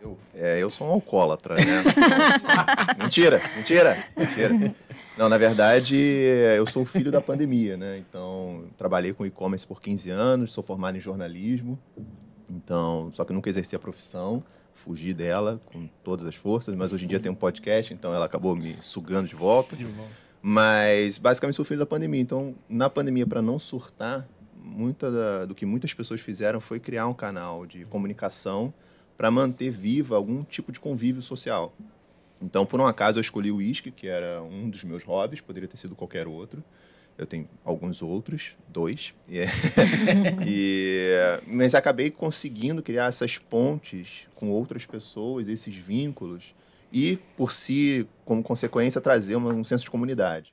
Eu, é, eu sou um alcoólatra, né? mentira, mentira, mentira. Não, na verdade, eu sou filho da pandemia, né? Então, trabalhei com e-commerce por 15 anos, sou formado em jornalismo. Então, só que nunca exerci a profissão, fugi dela com todas as forças, mas hoje em dia tem um podcast, então ela acabou me sugando de volta. De volta. Mas basicamente sou foi o fim da pandemia. Então, na pandemia, para não surtar, muita da, do que muitas pessoas fizeram foi criar um canal de comunicação para manter viva algum tipo de convívio social. Então, por um acaso, eu escolhi o uísque, que era um dos meus hobbies, poderia ter sido qualquer outro. Eu tenho alguns outros, dois. Yeah. É e, mas acabei conseguindo criar essas pontes com outras pessoas, esses vínculos, e, por si, como consequência, trazer um, senso de comunidade.